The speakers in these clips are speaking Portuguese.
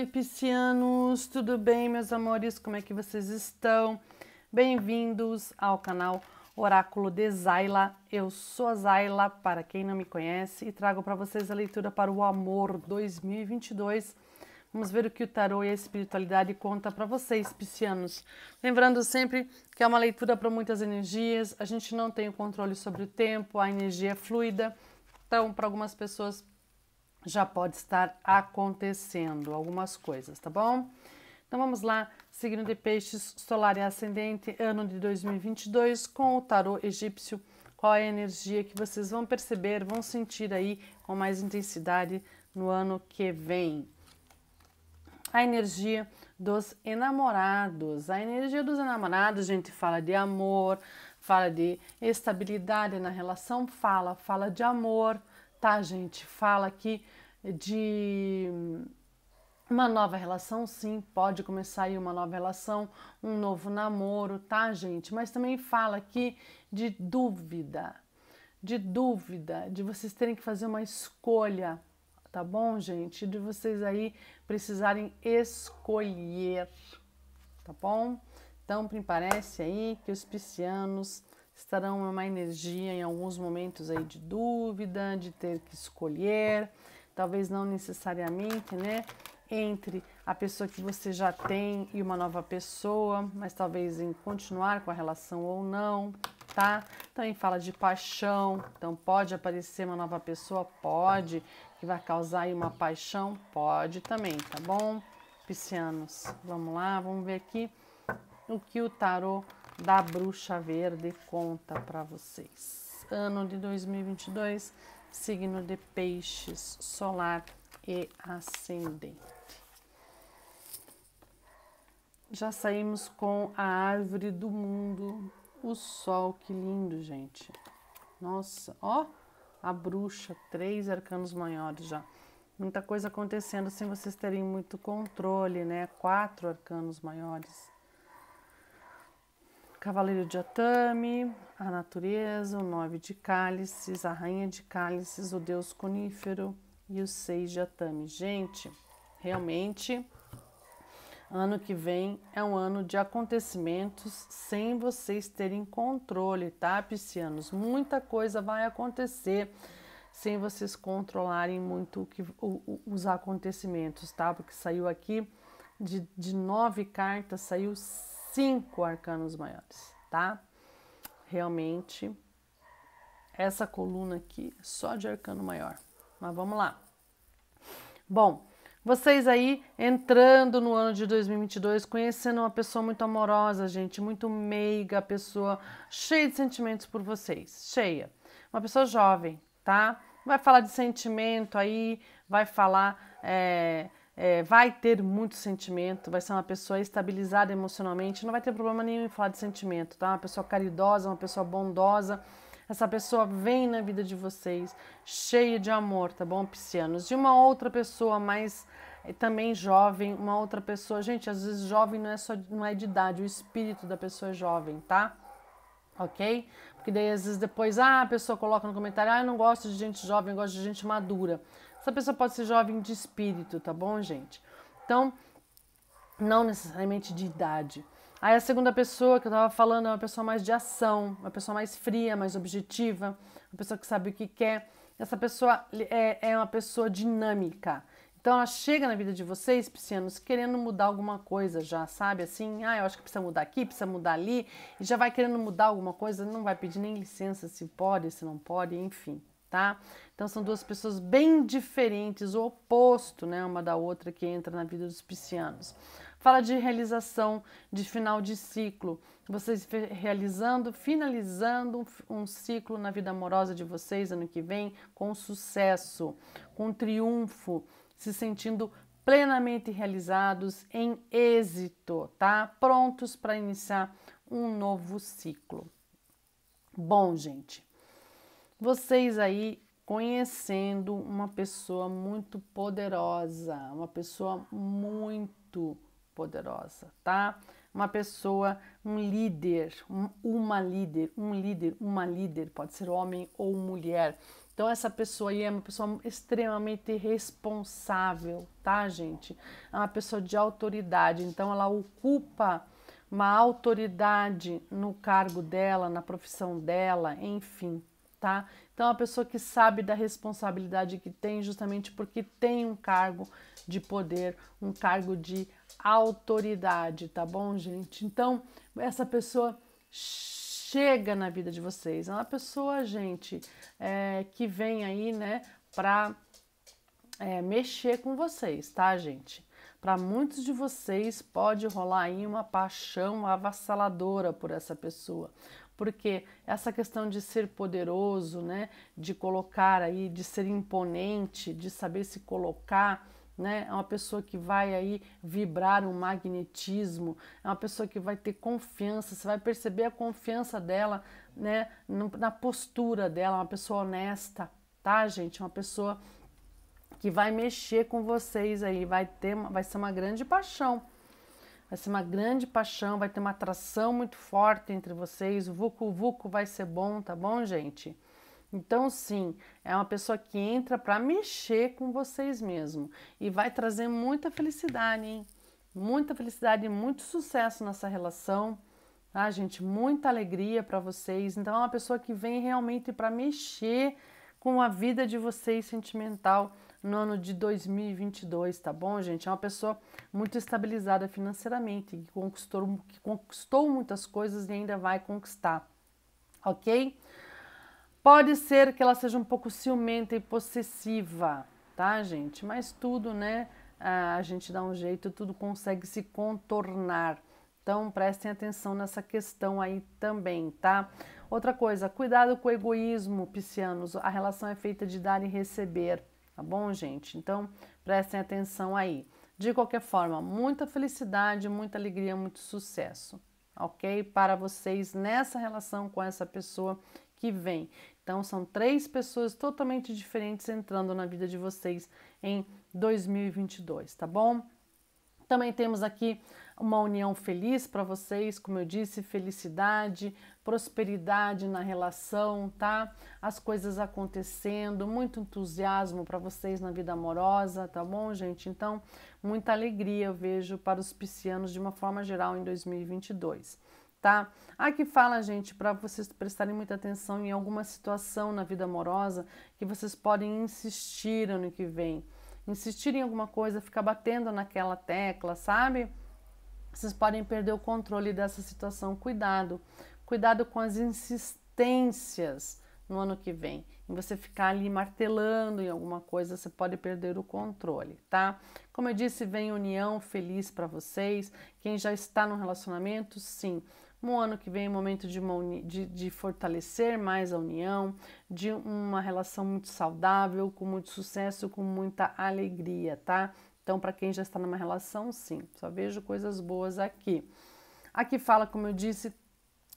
Oi, piscianos, tudo bem, meus amores? Como é que vocês estão? Bem-vindos ao canal Oráculo de Zaila. Eu sou a Zaila, para quem não me conhece, e trago para vocês a leitura para o Amor 2022. Vamos ver o que o tarô e a espiritualidade conta para vocês, piscianos. Lembrando sempre que é uma leitura para muitas energias, a gente não tem o controle sobre o tempo, a energia é fluida. Então, para algumas pessoas já pode estar acontecendo algumas coisas, tá bom? Então vamos lá, signo de peixes, solar e ascendente, ano de 2022, com o tarô egípcio, qual é a energia que vocês vão perceber, vão sentir aí com mais intensidade no ano que vem. A energia dos enamorados. A energia dos enamorados, gente, fala de amor, fala de estabilidade na relação, fala, fala de amor, tá, gente? Fala aqui de uma nova relação, sim, pode começar aí uma nova relação, um novo namoro, tá, gente? Mas também fala aqui de dúvida, de dúvida, de vocês terem que fazer uma escolha, tá bom, gente? De vocês aí precisarem escolher, tá bom? Então, me parece aí que os piscianos estarão uma energia em alguns momentos aí de dúvida, de ter que escolher, talvez não necessariamente, né? Entre a pessoa que você já tem e uma nova pessoa, mas talvez em continuar com a relação ou não, tá? Também fala de paixão, então pode aparecer uma nova pessoa? Pode, que vai causar aí uma paixão? Pode também, tá bom? Piscianos, vamos lá, vamos ver aqui o que o tarot da Bruxa Verde conta para vocês. Ano de 2022, signo de Peixes, solar e ascendente. Já saímos com a árvore do mundo, o sol, que lindo, gente. Nossa, ó, a bruxa, três arcanos maiores já. Muita coisa acontecendo sem vocês terem muito controle, né? Quatro arcanos maiores. Cavaleiro de Atame, a natureza, o nove de cálices, a rainha de cálices, o deus conífero e o seis de Atame. Gente, realmente, ano que vem é um ano de acontecimentos sem vocês terem controle, tá, piscianos? Muita coisa vai acontecer sem vocês controlarem muito o que, o, o, os acontecimentos, tá? Porque saiu aqui de, de nove cartas, saiu cinco arcanos maiores, tá? Realmente, essa coluna aqui é só de arcano maior. Mas vamos lá. Bom, vocês aí entrando no ano de 2022, conhecendo uma pessoa muito amorosa, gente, muito meiga, pessoa cheia de sentimentos por vocês, cheia. Uma pessoa jovem, tá? Vai falar de sentimento aí, vai falar é, é, vai ter muito sentimento, vai ser uma pessoa estabilizada emocionalmente, não vai ter problema nenhum em falar de sentimento, tá? Uma pessoa caridosa, uma pessoa bondosa. Essa pessoa vem na vida de vocês cheia de amor, tá bom, piscianos? E uma outra pessoa mais eh, também jovem, uma outra pessoa, gente, às vezes jovem não é só não é de idade, é o espírito da pessoa é jovem, tá? OK? Porque daí às vezes depois ah, a pessoa coloca no comentário: "Ah, eu não gosto de gente jovem, eu gosto de gente madura". Essa pessoa pode ser jovem de espírito, tá bom, gente? Então, não necessariamente de idade. Aí a segunda pessoa que eu estava falando é uma pessoa mais de ação, uma pessoa mais fria, mais objetiva, uma pessoa que sabe o que quer. Essa pessoa é, é uma pessoa dinâmica. Então ela chega na vida de vocês, piscianos, querendo mudar alguma coisa já, sabe? Assim, ah, eu acho que precisa mudar aqui, precisa mudar ali, e já vai querendo mudar alguma coisa, não vai pedir nem licença se pode, se não pode, enfim tá? Então são duas pessoas bem diferentes, o oposto, né, uma da outra que entra na vida dos piscianos. Fala de realização, de final de ciclo, vocês realizando, finalizando um ciclo na vida amorosa de vocês ano que vem com sucesso, com triunfo, se sentindo plenamente realizados em êxito, tá? Prontos para iniciar um novo ciclo. Bom, gente, vocês aí conhecendo uma pessoa muito poderosa, uma pessoa muito poderosa, tá? Uma pessoa, um líder, um, uma líder, um líder, uma líder, pode ser homem ou mulher. Então essa pessoa aí é uma pessoa extremamente responsável, tá, gente? É uma pessoa de autoridade, então ela ocupa uma autoridade no cargo dela, na profissão dela, enfim, tá? Então, a pessoa que sabe da responsabilidade que tem, justamente porque tem um cargo de poder, um cargo de autoridade, tá bom, gente? Então, essa pessoa chega na vida de vocês. É uma pessoa, gente, é, que vem aí, né, pra é, mexer com vocês, tá, gente? Para muitos de vocês pode rolar aí uma paixão avassaladora por essa pessoa, porque essa questão de ser poderoso, né, de colocar aí, de ser imponente, de saber se colocar, né, é uma pessoa que vai aí vibrar um magnetismo, é uma pessoa que vai ter confiança, você vai perceber a confiança dela, né, na postura dela, uma pessoa honesta, tá, gente? Uma pessoa que vai mexer com vocês aí, vai ter, vai ser uma grande paixão vai ser uma grande paixão, vai ter uma atração muito forte entre vocês. O Vucu Vucu vai ser bom, tá bom, gente? Então, sim, é uma pessoa que entra para mexer com vocês mesmo e vai trazer muita felicidade, hein? Muita felicidade e muito sucesso nessa relação, tá, gente? Muita alegria para vocês. Então, é uma pessoa que vem realmente para mexer com a vida de vocês sentimental no ano de 2022, tá bom, gente? É uma pessoa muito estabilizada financeiramente, que conquistou, que conquistou muitas coisas e ainda vai conquistar, ok? Pode ser que ela seja um pouco ciumenta e possessiva, tá, gente? Mas tudo, né? A gente dá um jeito, tudo consegue se contornar. Então, prestem atenção nessa questão aí também, tá? Outra coisa, cuidado com o egoísmo, piscianos. A relação é feita de dar e receber tá bom, gente? Então, prestem atenção aí. De qualquer forma, muita felicidade, muita alegria, muito sucesso, ok? Para vocês nessa relação com essa pessoa que vem. Então, são três pessoas totalmente diferentes entrando na vida de vocês em 2022, tá bom? Também temos aqui uma união feliz para vocês, como eu disse, felicidade, prosperidade na relação, tá? As coisas acontecendo, muito entusiasmo para vocês na vida amorosa, tá bom, gente? Então, muita alegria eu vejo para os piscianos de uma forma geral em 2022 tá? Aqui fala, gente, para vocês prestarem muita atenção em alguma situação na vida amorosa que vocês podem insistir ano que vem. Insistir em alguma coisa, ficar batendo naquela tecla, sabe? vocês podem perder o controle dessa situação. Cuidado, cuidado com as insistências no ano que vem. em você ficar ali martelando em alguma coisa, você pode perder o controle, tá? Como eu disse, vem união feliz para vocês. Quem já está no relacionamento, sim. No ano que vem, é momento de, uni... de, de fortalecer mais a união, de uma relação muito saudável, com muito sucesso, com muita alegria, tá? Então, para quem já está numa relação, sim, só vejo coisas boas aqui. Aqui fala, como eu disse,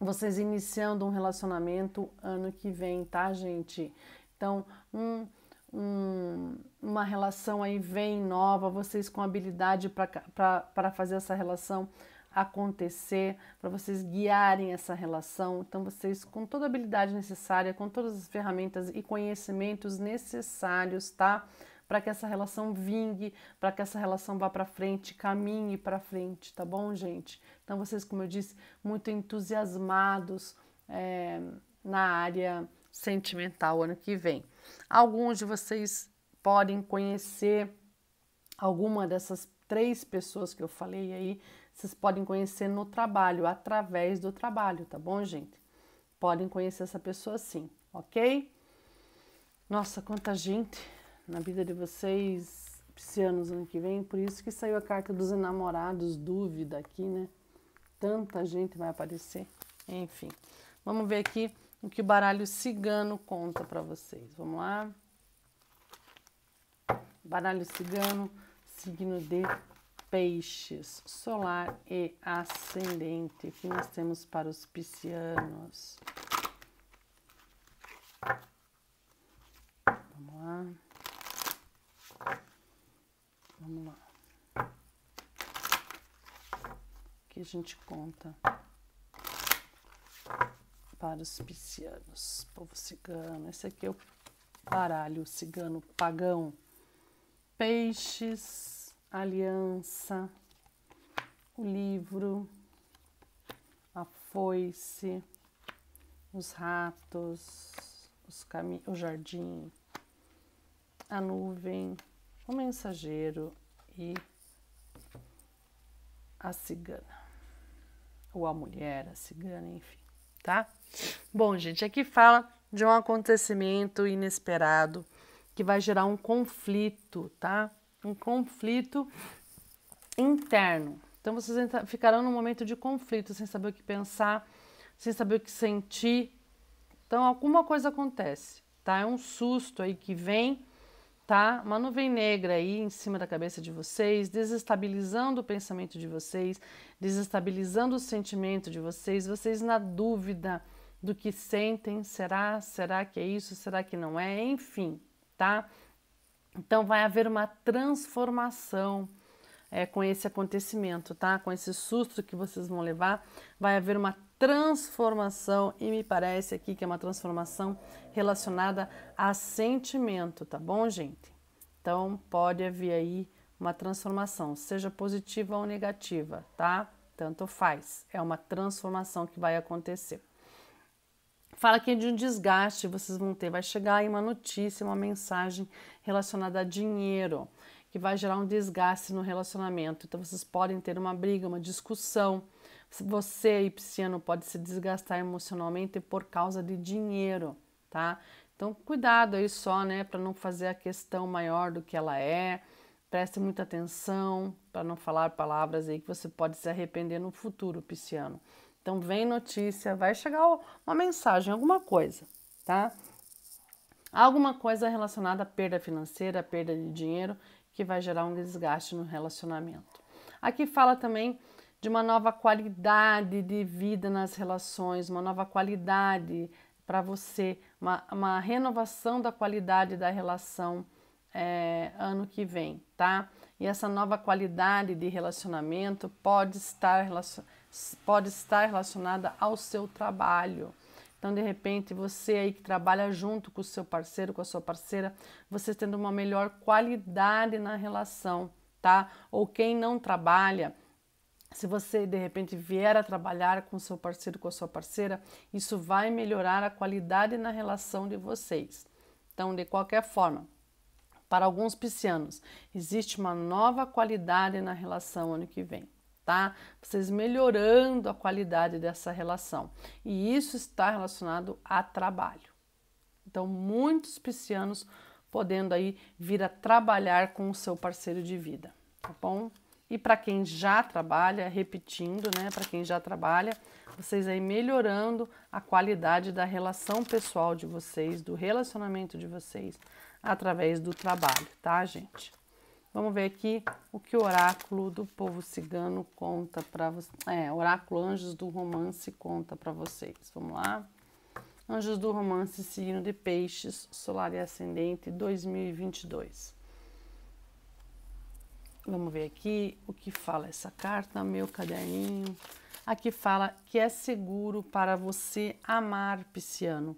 vocês iniciando um relacionamento ano que vem, tá, gente? Então, um, um, uma relação aí vem nova, vocês com habilidade para fazer essa relação acontecer, para vocês guiarem essa relação. Então, vocês com toda a habilidade necessária, com todas as ferramentas e conhecimentos necessários, tá? para que essa relação vingue, para que essa relação vá para frente, caminhe para frente, tá bom, gente? Então, vocês, como eu disse, muito entusiasmados é, na área sentimental ano que vem. Alguns de vocês podem conhecer alguma dessas três pessoas que eu falei aí, vocês podem conhecer no trabalho, através do trabalho, tá bom, gente? Podem conhecer essa pessoa sim, ok? Nossa, quanta gente! na vida de vocês, piscianos, ano que vem. Por isso que saiu a carta dos enamorados, dúvida aqui, né? Tanta gente vai aparecer. Enfim, vamos ver aqui o que o baralho cigano conta para vocês. Vamos lá. Baralho cigano, signo de peixes, solar e ascendente. O que nós temos para os piscianos? Vamos lá. Aqui a gente conta para os piscianos, povo cigano. Esse aqui é o baralho cigano pagão. Peixes, aliança, o livro, a foice, os ratos, os cami o jardim, a nuvem, o mensageiro e a cigana. Ou a mulher, a cigana, enfim, tá? Bom, gente, aqui fala de um acontecimento inesperado que vai gerar um conflito, tá? Um conflito interno. Então vocês ficarão num momento de conflito, sem saber o que pensar, sem saber o que sentir. Então alguma coisa acontece, tá? É um susto aí que vem tá? Uma nuvem negra aí em cima da cabeça de vocês, desestabilizando o pensamento de vocês, desestabilizando o sentimento de vocês, vocês na dúvida do que sentem, será, será que é isso, será que não é, enfim, tá? Então vai haver uma transformação é, com esse acontecimento, tá? Com esse susto que vocês vão levar, vai haver uma transformação e me parece aqui que é uma transformação relacionada a sentimento, tá bom, gente? Então pode haver aí uma transformação, seja positiva ou negativa, tá? Tanto faz, é uma transformação que vai acontecer. Fala aqui de um desgaste, vocês vão ter, vai chegar aí uma notícia, uma mensagem relacionada a dinheiro, que vai gerar um desgaste no relacionamento. Então vocês podem ter uma briga, uma discussão, você, pisciano, pode se desgastar emocionalmente por causa de dinheiro, tá? Então, cuidado aí só, né, para não fazer a questão maior do que ela é. Preste muita atenção para não falar palavras aí que você pode se arrepender no futuro, Pisciano. Então, vem notícia, vai chegar uma mensagem, alguma coisa, tá? Alguma coisa relacionada à perda financeira, à perda de dinheiro, que vai gerar um desgaste no relacionamento. Aqui fala também de uma nova qualidade de vida nas relações, uma nova qualidade para você, uma, uma, renovação da qualidade da relação é, ano que vem, tá? E essa nova qualidade de relacionamento pode estar, pode estar relacionada ao seu trabalho. Então, de repente, você aí que trabalha junto com o seu parceiro, com a sua parceira, você tendo uma melhor qualidade na relação, tá? Ou quem não trabalha, se você de repente vier a trabalhar com seu parceiro, com a sua parceira, isso vai melhorar a qualidade na relação de vocês. Então, de qualquer forma, para alguns piscianos, existe uma nova qualidade na relação ano que vem, tá? Vocês melhorando a qualidade dessa relação. E isso está relacionado a trabalho. Então, muitos piscianos podendo aí vir a trabalhar com o seu parceiro de vida, tá bom? E para quem já trabalha, repetindo, né? Para quem já trabalha, vocês aí melhorando a qualidade da relação pessoal de vocês, do relacionamento de vocês através do trabalho, tá, gente? Vamos ver aqui o que o oráculo do povo cigano conta para vocês. É, oráculo Anjos do Romance conta para vocês. Vamos lá. Anjos do Romance, signo de Peixes, solar e ascendente 2022. Vamos ver aqui o que fala essa carta, meu caderninho. Aqui fala que é seguro para você amar, Pisciano.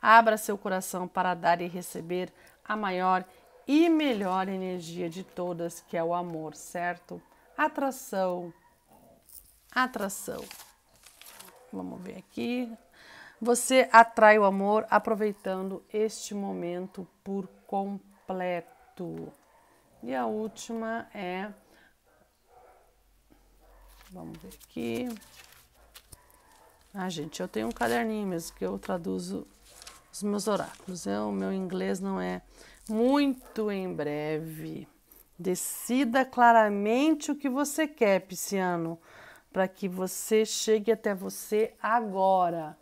Abra seu coração para dar e receber a maior e melhor energia de todas, que é o amor, certo? Atração. Atração. Vamos ver aqui. Você atrai o amor aproveitando este momento por completo. E a última é, vamos ver aqui. Ah, gente, eu tenho um caderninho mesmo que eu traduzo os meus oráculos. o meu inglês não é muito em breve. Decida claramente o que você quer, Pisciano, para que você chegue até você agora.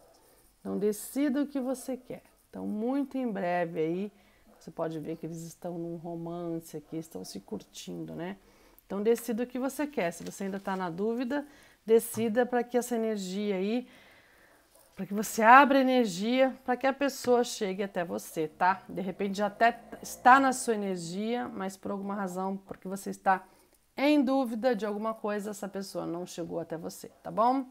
Então, decida o que você quer. Então, muito em breve aí, você pode ver que eles estão num romance aqui, estão se curtindo, né? Então decida o que você quer. Se você ainda está na dúvida, decida para que essa energia aí, para que você abra energia para que a pessoa chegue até você, tá? De repente já até está na sua energia, mas por alguma razão, porque você está em dúvida de alguma coisa, essa pessoa não chegou até você, tá bom?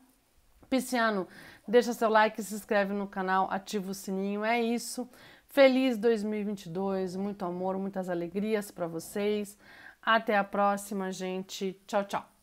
Pisciano, deixa seu like, se inscreve no canal, ativa o sininho, é isso. Feliz 2022, muito amor, muitas alegrias para vocês. Até a próxima, gente. Tchau, tchau.